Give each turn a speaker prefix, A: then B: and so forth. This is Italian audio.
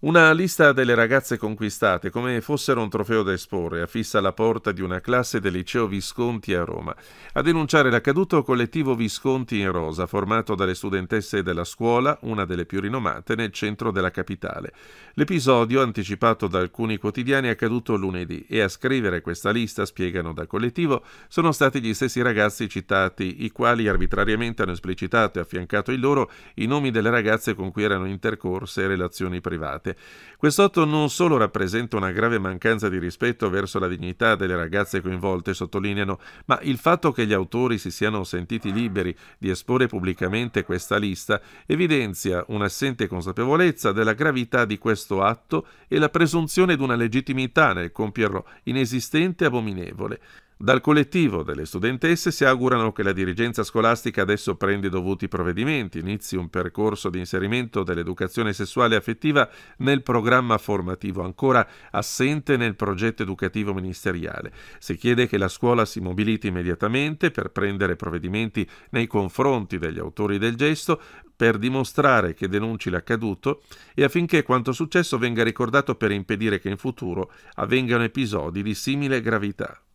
A: Una lista delle ragazze conquistate, come fossero un trofeo da esporre, affissa alla porta di una classe del liceo Visconti a Roma. A denunciare l'accaduto collettivo Visconti in Rosa, formato dalle studentesse della scuola, una delle più rinomate, nel centro della capitale. L'episodio, anticipato da alcuni quotidiani, è accaduto lunedì e a scrivere questa lista, spiegano dal collettivo, sono stati gli stessi ragazzi citati, i quali arbitrariamente hanno esplicitato e affiancato il loro i nomi delle ragazze con cui erano intercorse relazioni private sette. Quest'otto non solo rappresenta una grave mancanza di rispetto verso la dignità delle ragazze coinvolte, sottolineano, ma il fatto che gli autori si siano sentiti liberi di esporre pubblicamente questa lista evidenzia un'assente consapevolezza della gravità di questo atto e la presunzione di una legittimità nel compierlo inesistente e abominevole. Dal collettivo delle studentesse si augurano che la dirigenza scolastica adesso prenda i dovuti provvedimenti, inizi un percorso di inserimento dell'educazione sessuale e affettiva nel programma formativo ancora assente nel progetto educativo ministeriale. Si chiede che la scuola si mobiliti immediatamente per prendere provvedimenti nei confronti degli autori del gesto, per dimostrare che denunci l'accaduto e affinché quanto successo venga ricordato per impedire che in futuro avvengano episodi di simile gravità.